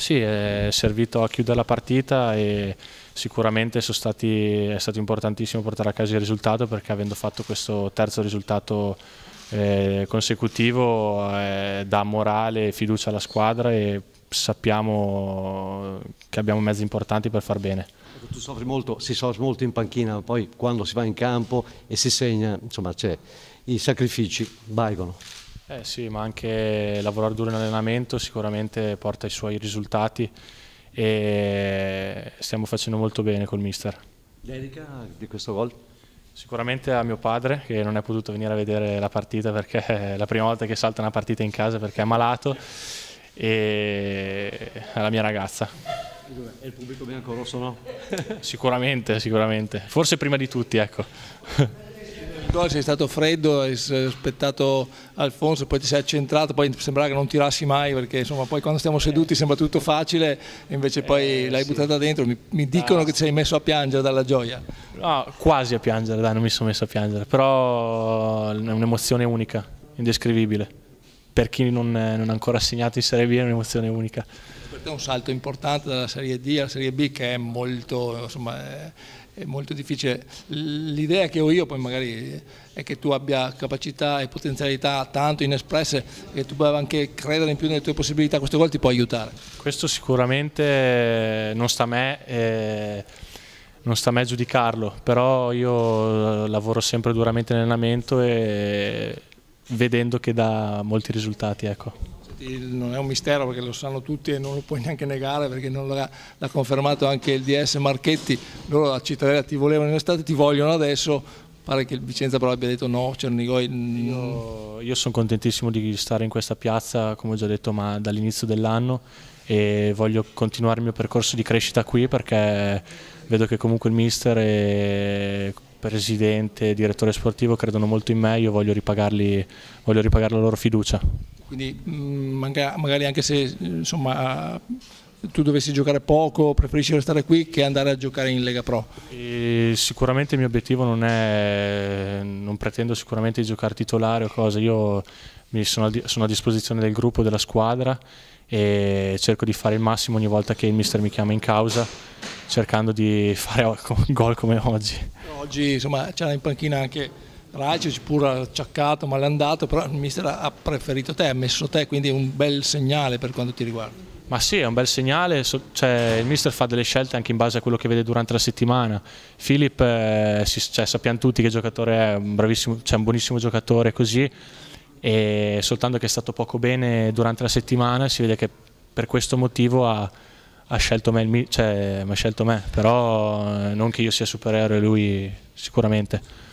Sì, è servito a chiudere la partita e sicuramente stati, è stato importantissimo portare a casa il risultato perché avendo fatto questo terzo risultato eh, consecutivo eh, dà morale e fiducia alla squadra e sappiamo che abbiamo mezzi importanti per far bene. Ecco, tu soffri molto, si soffre molto in panchina, poi quando si va in campo e si segna, insomma, i sacrifici valgono. Eh sì, ma anche lavorare duro in allenamento sicuramente porta i suoi risultati e stiamo facendo molto bene col mister. L'Erica di questo gol? Sicuramente a mio padre che non è potuto venire a vedere la partita perché è la prima volta che salta una partita in casa perché è malato e alla mia ragazza. E il pubblico bianco rosso no? sicuramente, sicuramente. Forse prima di tutti, ecco. gol sei stato freddo, hai aspettato Alfonso, poi ti sei accentrato, poi sembrava che non tirassi mai perché insomma poi quando stiamo seduti sembra tutto facile invece poi eh, l'hai sì. buttata dentro, mi, mi dicono ah, che ti sei messo a piangere dalla gioia. No, quasi a piangere, dai, non mi sono messo a piangere, però è un'emozione unica, indescrivibile. Per chi non, non è ancora segnato in Serie B è un'emozione unica. Certo, è un salto importante dalla Serie D alla Serie B che è molto, insomma, è, è molto difficile. L'idea che ho io poi magari è che tu abbia capacità e potenzialità tanto inespresse che tu puoi anche credere in più nelle tue possibilità, questo gol ti può aiutare. Questo sicuramente non sta a me. Eh non sta a me giudicarlo, però io eh, lavoro sempre duramente in allenamento e vedendo che dà molti risultati. Ecco non è un mistero perché lo sanno tutti e non lo puoi neanche negare perché l'ha confermato anche il DS Marchetti, loro a Cittadella ti volevano in estate, ti vogliono adesso, pare che Vicenza però abbia detto no, Cernigoi... Io, io sono contentissimo di stare in questa piazza, come ho già detto, ma dall'inizio dell'anno e voglio continuare il mio percorso di crescita qui perché vedo che comunque il mister e presidente, direttore sportivo credono molto in me, io voglio ripagarli, voglio ripagare la loro fiducia. Quindi mm, magari anche se insomma, tu dovessi giocare poco, preferisci restare qui che andare a giocare in Lega Pro? E sicuramente il mio obiettivo non è, non pretendo sicuramente di giocare titolare o cosa, io sono a, sono a disposizione del gruppo, della squadra e cerco di fare il massimo ogni volta che il mister mi chiama in causa cercando di fare gol come oggi. Oggi insomma c'era in panchina anche Racic pur acciaccato, malandato, però il mister ha preferito te, ha messo te, quindi è un bel segnale per quanto ti riguarda. Ma sì, è un bel segnale, cioè, il mister fa delle scelte anche in base a quello che vede durante la settimana. Filip, eh, cioè, sappiamo tutti che giocatore è, un bravissimo, cioè, un buonissimo giocatore così, e soltanto che è stato poco bene durante la settimana, si vede che per questo motivo ha, ha scelto me, cioè, ha scelto me, però eh, non che io sia superiore a lui sicuramente.